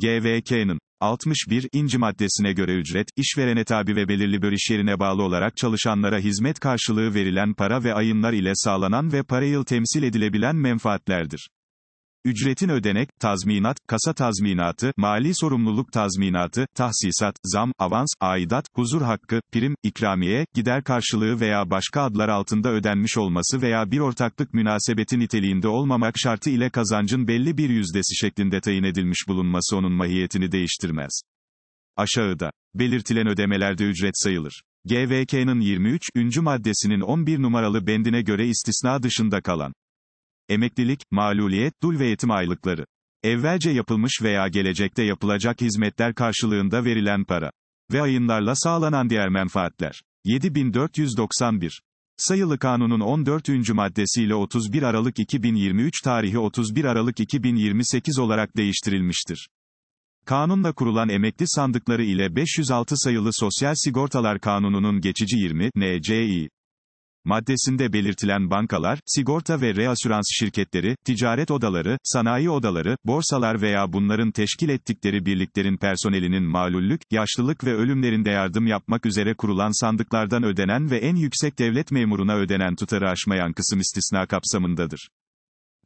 GVK'nın 61. inci maddesine göre ücret, işverene tabi ve belirli bölüş yerine bağlı olarak çalışanlara hizmet karşılığı verilen para ve ayınlar ile sağlanan ve parayıl temsil edilebilen menfaatlerdir ücretin ödenek, tazminat, kasa tazminatı, mali sorumluluk tazminatı, tahsisat, zam, avans, aidat, huzur hakkı, prim, ikramiye, gider karşılığı veya başka adlar altında ödenmiş olması veya bir ortaklık münasebeti niteliğinde olmamak şartı ile kazancın belli bir yüzdesi şeklinde tayin edilmiş bulunması onun mahiyetini değiştirmez. Aşağıda belirtilen ödemelerde ücret sayılır. GVK'nın 23. maddesinin 11 numaralı bendine göre istisna dışında kalan emeklilik, maluliyet, dul ve yetim aylıkları. Evvelce yapılmış veya gelecekte yapılacak hizmetler karşılığında verilen para ve ayınlarla sağlanan diğer menfaatler. 7491 Sayılı Kanun'un 14. maddesiyle 31 Aralık 2023 tarihi 31 Aralık 2028 olarak değiştirilmiştir. Kanunda kurulan emekli sandıkları ile 506 sayılı Sosyal Sigortalar Kanunu'nun geçici 20 NCI maddesinde belirtilen bankalar, sigorta ve reasürans şirketleri, ticaret odaları, sanayi odaları, borsalar veya bunların teşkil ettikleri birliklerin personelinin malullük, yaşlılık ve ölümlerinde yardım yapmak üzere kurulan sandıklardan ödenen ve en yüksek devlet memuruna ödenen tutarı aşmayan kısım istisna kapsamındadır.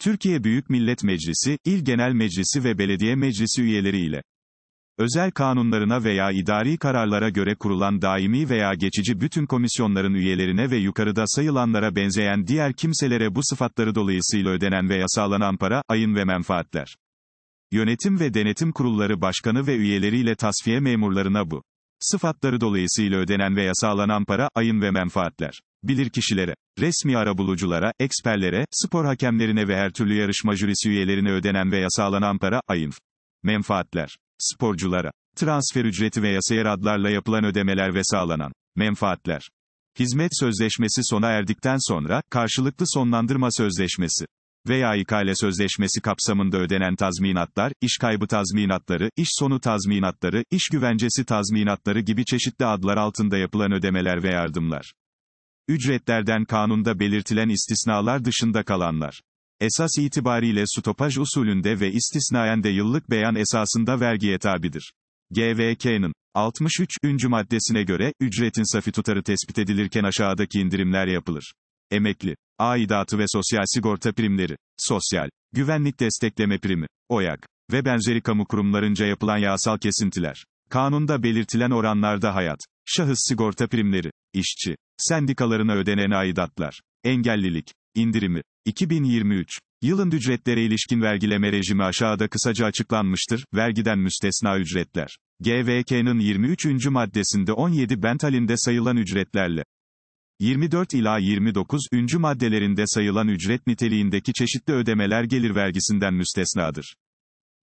Türkiye Büyük Millet Meclisi, İl Genel Meclisi ve Belediye Meclisi üyeleri ile özel kanunlarına veya idari kararlara göre kurulan daimi veya geçici bütün komisyonların üyelerine ve yukarıda sayılanlara benzeyen diğer kimselere bu sıfatları dolayısıyla ödenen ve yasaklanan para, ayın ve menfaatler. Yönetim ve denetim kurulları başkanı ve üyeleriyle tasfiye memurlarına bu sıfatları dolayısıyla ödenen ve yasaklanan para, ayın ve menfaatler. Bilir kişilere, resmi arabuluculara, eksperlere, spor hakemlerine ve her türlü yarışma jürisi üyelerine ödenen ve yasaklanan para, ayın menfaatler sporculara, transfer ücreti ve yasaya adlarla yapılan ödemeler ve sağlanan menfaatler. Hizmet sözleşmesi sona erdikten sonra, karşılıklı sonlandırma sözleşmesi veya ikale sözleşmesi kapsamında ödenen tazminatlar, iş kaybı tazminatları, iş sonu tazminatları, iş güvencesi tazminatları gibi çeşitli adlar altında yapılan ödemeler ve yardımlar. Ücretlerden kanunda belirtilen istisnalar dışında kalanlar. Esas itibariyle stopaj usulünde ve istisnaen de yıllık beyan esasında vergiye tabidir. GVK'nın 63. maddesine göre, ücretin safi tutarı tespit edilirken aşağıdaki indirimler yapılır. Emekli, aidatı ve sosyal sigorta primleri, sosyal, güvenlik destekleme primi, OYAK ve benzeri kamu kurumlarınca yapılan yasal kesintiler. Kanunda belirtilen oranlarda hayat, şahıs sigorta primleri, işçi, sendikalarına ödenen aidatlar, engellilik, indirimi. 2023. Yılın ücretlere ilişkin vergileme rejimi aşağıda kısaca açıklanmıştır, vergiden müstesna ücretler. GVK'nın 23. maddesinde 17 bentalinde sayılan ücretlerle 24 ila 29. maddelerinde sayılan ücret niteliğindeki çeşitli ödemeler gelir vergisinden müstesnadır.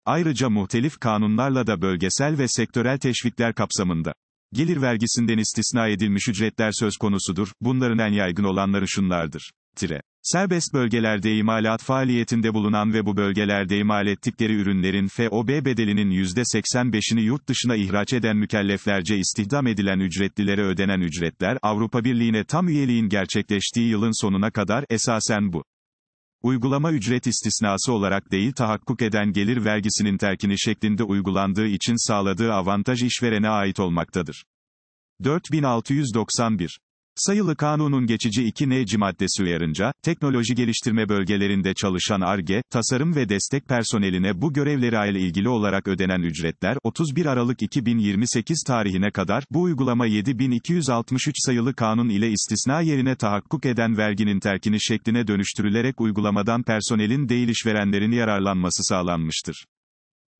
Ayrıca muhtelif kanunlarla da bölgesel ve sektörel teşvikler kapsamında gelir vergisinden istisna edilmiş ücretler söz konusudur. Bunların en yaygın olanları şunlardır. Tire Serbest bölgelerde imalat faaliyetinde bulunan ve bu bölgelerde imal ettikleri ürünlerin FOB bedelinin %85'ini yurt dışına ihraç eden mükelleflerce istihdam edilen ücretlilere ödenen ücretler, Avrupa Birliği'ne tam üyeliğin gerçekleştiği yılın sonuna kadar, esasen bu. Uygulama ücret istisnası olarak değil tahakkuk eden gelir vergisinin terkini şeklinde uygulandığı için sağladığı avantaj işverene ait olmaktadır. 4691 Sayılı kanunun geçici 2 maddesi uyarınca, teknoloji geliştirme bölgelerinde çalışan ARGE, tasarım ve destek personeline bu görevleri ile ilgili olarak ödenen ücretler, 31 Aralık 2028 tarihine kadar, bu uygulama 7263 sayılı kanun ile istisna yerine tahakkuk eden verginin terkini şekline dönüştürülerek uygulamadan personelin değil işverenlerin yararlanması sağlanmıştır.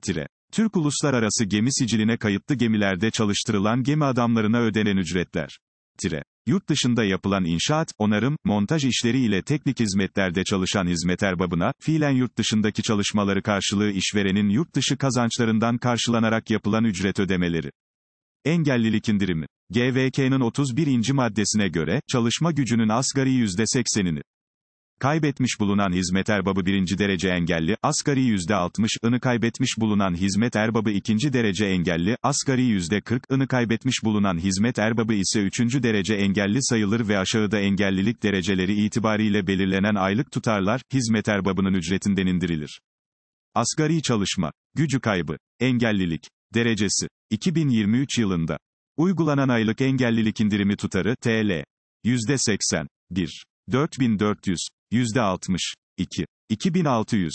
Tire. Türk Uluslararası Gemi Siciline kayıtlı gemilerde çalıştırılan gemi adamlarına ödenen ücretler. Tire. Yurt dışında yapılan inşaat, onarım, montaj işleri ile teknik hizmetlerde çalışan hizmet erbabına, fiilen yurt dışındaki çalışmaları karşılığı işverenin yurt dışı kazançlarından karşılanarak yapılan ücret ödemeleri. Engellilik indirimi. GVK'nin 31. maddesine göre, çalışma gücünün asgari %80'ini, Kaybetmiş bulunan hizmet erbabı birinci derece engelli, asgari yüzde %60, ını kaybetmiş bulunan hizmet erbabı ikinci derece engelli, asgari yüzde %40, ını kaybetmiş bulunan hizmet erbabı ise üçüncü derece engelli sayılır ve aşağıda engellilik dereceleri itibariyle belirlenen aylık tutarlar, hizmet erbabının ücretinden indirilir. Asgari çalışma, gücü kaybı, engellilik, derecesi, 2023 yılında, uygulanan aylık engellilik indirimi tutarı, TL, %80, 1. 4400 60. 2. 2600.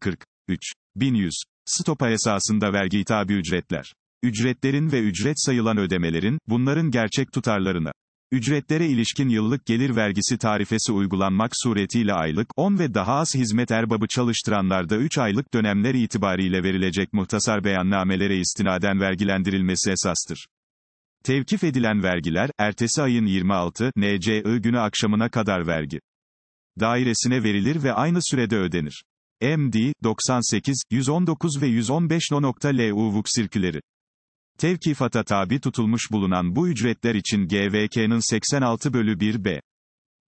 40. 3. 1100. Stopa esasında vergi tabi ücretler. Ücretlerin ve ücret sayılan ödemelerin, bunların gerçek tutarlarına. Ücretlere ilişkin yıllık gelir vergisi tarifesi uygulanmak suretiyle aylık 10 ve daha az hizmet erbabı çalıştıranlarda 3 aylık dönemler itibariyle verilecek muhtasar beyannamelere istinaden vergilendirilmesi esastır. Tevkif edilen vergiler, ertesi ayın 26 NCI günü akşamına kadar vergi dairesine verilir ve aynı sürede ödenir. MD 98 119 ve 115 no.lu VUK sirküleri Tevkifata tabi tutulmuş bulunan bu ücretler için GVK'nın 86 bölü 1b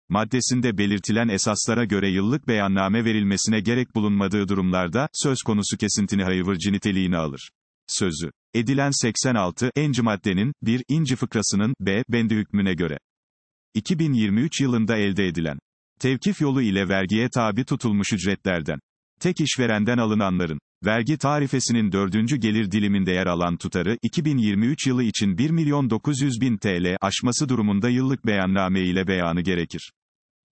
maddesinde belirtilen esaslara göre yıllık beyanname verilmesine gerek bulunmadığı durumlarda, söz konusu kesintini hayvırcı niteliğini alır. Sözü. Edilen 86, enci maddenin, 1, inci fıkrasının, b, bendi hükmüne göre. 2023 yılında elde edilen Tevkif yolu ile vergiye tabi tutulmuş ücretlerden. Tek işverenden alınanların. Vergi tarifesinin 4. gelir diliminde yer alan tutarı, 2023 yılı için 1 milyon 900 bin TL aşması durumunda yıllık beyanname ile beyanı gerekir.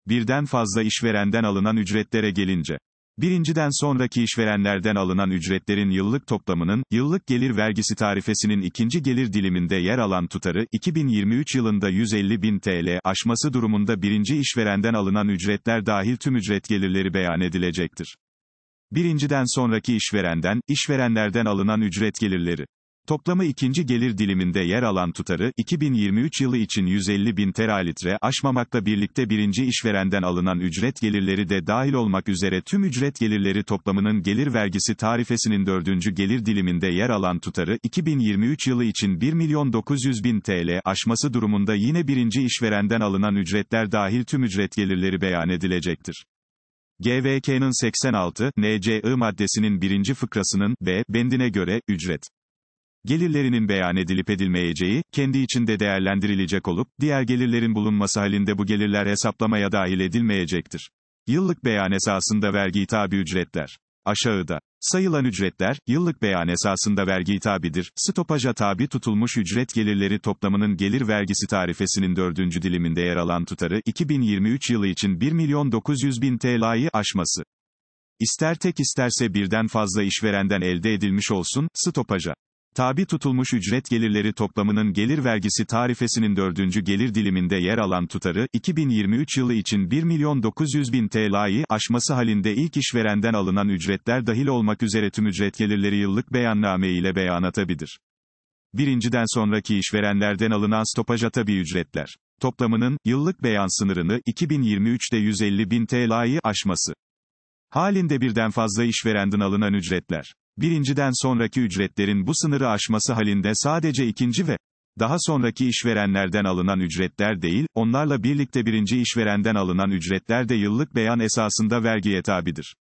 Birden fazla işverenden alınan ücretlere gelince, Birinciden sonraki işverenlerden alınan ücretlerin yıllık toplamının, yıllık gelir vergisi tarifesinin ikinci gelir diliminde yer alan tutarı, 2023 yılında 150 bin TL aşması durumunda birinci işverenden alınan ücretler dahil tüm ücret gelirleri beyan edilecektir. Birinciden sonraki işverenden, işverenlerden alınan ücret gelirleri. Toplamı ikinci gelir diliminde yer alan tutarı, 2023 yılı için 150 bin teralitre aşmamakla birlikte birinci işverenden alınan ücret gelirleri de dahil olmak üzere tüm ücret gelirleri toplamının gelir vergisi tarifesinin dördüncü gelir diliminde yer alan tutarı, 2023 yılı için 1 milyon 900 bin TL aşması durumunda yine birinci işverenden alınan ücretler dahil tüm ücret gelirleri beyan edilecektir. GVK'nın 86, NCI maddesinin birinci fıkrasının, b, bendine göre, ücret gelirlerinin beyan edilip edilmeyeceği, kendi içinde değerlendirilecek olup, diğer gelirlerin bulunması halinde bu gelirler hesaplamaya dahil edilmeyecektir. Yıllık beyan esasında vergi tabi ücretler. Aşağıda. Sayılan ücretler, yıllık beyan esasında vergi tabidir, stopaja tabi tutulmuş ücret gelirleri toplamının gelir vergisi tarifesinin dördüncü diliminde yer alan tutarı, 2023 yılı için 1.900.000 TL'yi aşması. İster tek isterse birden fazla işverenden elde edilmiş olsun, stopaja. Tabi tutulmuş ücret gelirleri toplamının gelir vergisi tarifesinin dördüncü gelir diliminde yer alan tutarı, 2023 yılı için 1 milyon 900 bin TL'yi aşması halinde ilk işverenden alınan ücretler dahil olmak üzere tüm ücret gelirleri yıllık beyanname ile beyanatabilir. Birinciden sonraki işverenlerden alınan stopaj tabi ücretler. Toplamının, yıllık beyan sınırını, 2023'te 150 bin TL'yi aşması. Halinde birden fazla işverenden alınan ücretler. Birinciden sonraki ücretlerin bu sınırı aşması halinde sadece ikinci ve daha sonraki işverenlerden alınan ücretler değil, onlarla birlikte birinci işverenden alınan ücretler de yıllık beyan esasında vergiye tabidir.